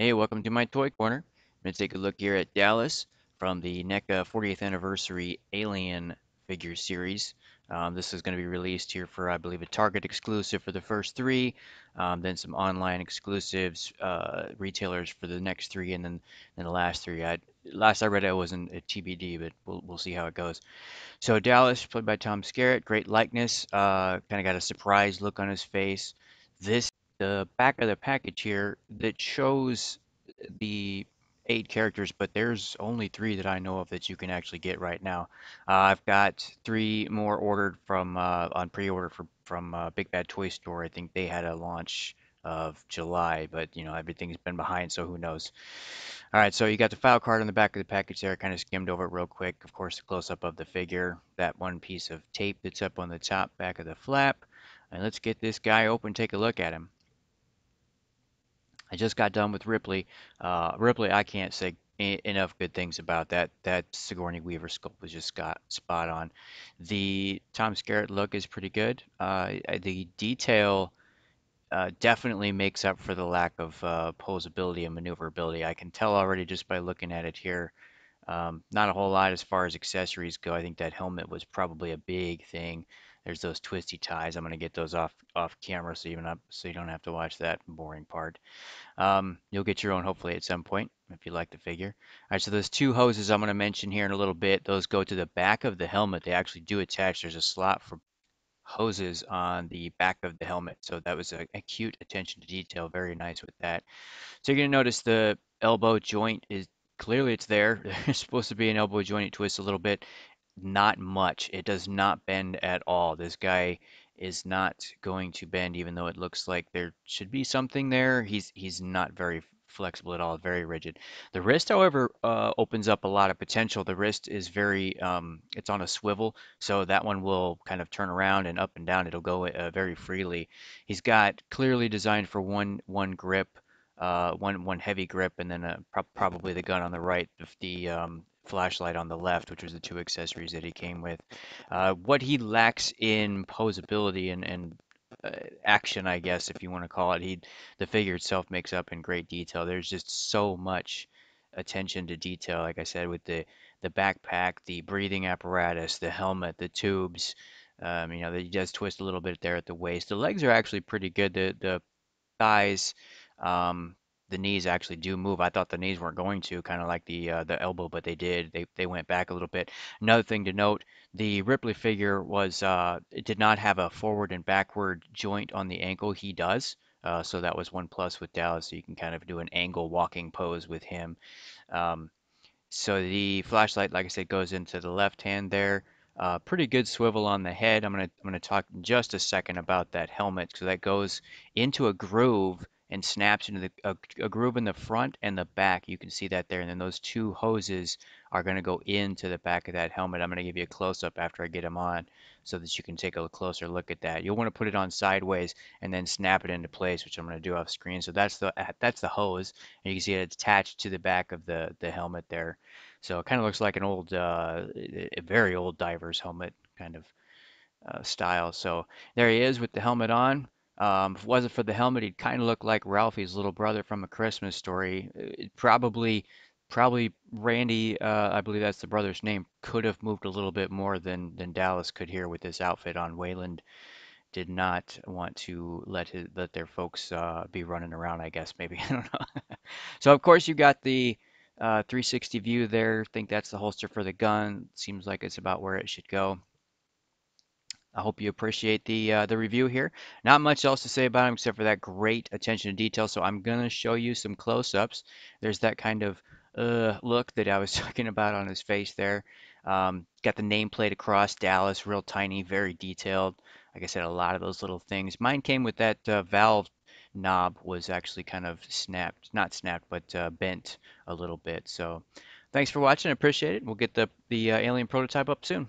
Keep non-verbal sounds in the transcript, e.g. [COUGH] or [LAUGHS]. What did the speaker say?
Hey, welcome to my toy corner. I'm going to take a look here at Dallas from the NECA 40th Anniversary Alien Figure Series. Um, this is going to be released here for, I believe, a Target exclusive for the first three, um, then some online exclusives, uh, retailers for the next three, and then, then the last three. I, last I read it wasn't a TBD, but we'll, we'll see how it goes. So Dallas, played by Tom Skerritt, great likeness. Uh, kind of got a surprised look on his face. This the back of the package here that shows the eight characters, but there's only three that I know of that you can actually get right now. Uh, I've got three more ordered from uh, on pre-order from from uh, Big Bad Toy Store. I think they had a launch of July, but you know everything's been behind, so who knows? All right, so you got the file card on the back of the package there. I kind of skimmed over it real quick. Of course, the close-up of the figure, that one piece of tape that's up on the top back of the flap, and let's get this guy open, take a look at him. I just got done with Ripley. Uh, Ripley, I can't say enough good things about that. That Sigourney Weaver sculpt was just got spot on. The Tom Skerritt look is pretty good. Uh, the detail uh, definitely makes up for the lack of uh, posability and maneuverability. I can tell already just by looking at it here um, not a whole lot as far as accessories go. I think that helmet was probably a big thing. There's those twisty ties. I'm gonna get those off off camera so you not so you don't have to watch that boring part. Um, you'll get your own hopefully at some point if you like the figure. All right, so those two hoses I'm gonna mention here in a little bit. Those go to the back of the helmet. They actually do attach. There's a slot for hoses on the back of the helmet. So that was a acute attention to detail. Very nice with that. So you're going to notice the elbow joint is clearly it's there. There's [LAUGHS] supposed to be an elbow joint. It twists a little bit. Not much. It does not bend at all. This guy is not going to bend, even though it looks like there should be something there. He's he's not very flexible at all, very rigid. The wrist, however, uh, opens up a lot of potential. The wrist is very, um, it's on a swivel, so that one will kind of turn around and up and down. It'll go uh, very freely. He's got clearly designed for one one grip uh, one one heavy grip, and then a, uh, pro probably the gun on the right, the um, flashlight on the left, which was the two accessories that he came with. Uh, what he lacks in posability and, and uh, action, I guess, if you want to call it, he the figure itself makes up in great detail. There's just so much attention to detail, like I said, with the the backpack, the breathing apparatus, the helmet, the tubes. Um, you know, he does twist a little bit there at the waist. The legs are actually pretty good. The the thighs um, the knees actually do move. I thought the knees weren't going to, kind of like the uh, the elbow, but they did. They they went back a little bit. Another thing to note: the Ripley figure was uh, it did not have a forward and backward joint on the ankle. He does. Uh, so that was one plus with Dallas. So you can kind of do an angle walking pose with him. Um, so the flashlight, like I said, goes into the left hand there. Uh, pretty good swivel on the head. I'm gonna I'm gonna talk just a second about that helmet. So that goes into a groove and snaps into the, a, a, groove in the front and the back. You can see that there. And then those two hoses are going to go into the back of that helmet. I'm going to give you a close up after I get them on so that you can take a closer look at that. You'll want to put it on sideways and then snap it into place, which I'm going to do off screen. So that's the that's the hose. And you can see it attached to the back of the, the helmet there. So it kind of looks like an old, uh, a very old diver's helmet kind of uh, style. So there he is with the helmet on. Um, if it wasn't for the helmet, he'd kind of look like Ralphie's little brother from A Christmas Story. Uh, it probably, probably Randy, uh, I believe that's the brother's name, could have moved a little bit more than than Dallas could here with this outfit on. Wayland did not want to let his, let their folks uh, be running around. I guess maybe [LAUGHS] I don't know. so of course you got the uh, 360 view there. Think that's the holster for the gun. Seems like it's about where it should go. I hope you appreciate the uh, the review here. Not much else to say about him except for that great attention to detail. So I'm going to show you some close-ups. There's that kind of uh, look that I was [LAUGHS] talking about on his face there. Um, got the nameplate across Dallas, real tiny, very detailed. Like I said, a lot of those little things. Mine came with that uh, valve knob was actually kind of snapped, not snapped, but uh, bent a little bit. So thanks for watching. I appreciate it. We'll get the, the uh, alien prototype up soon.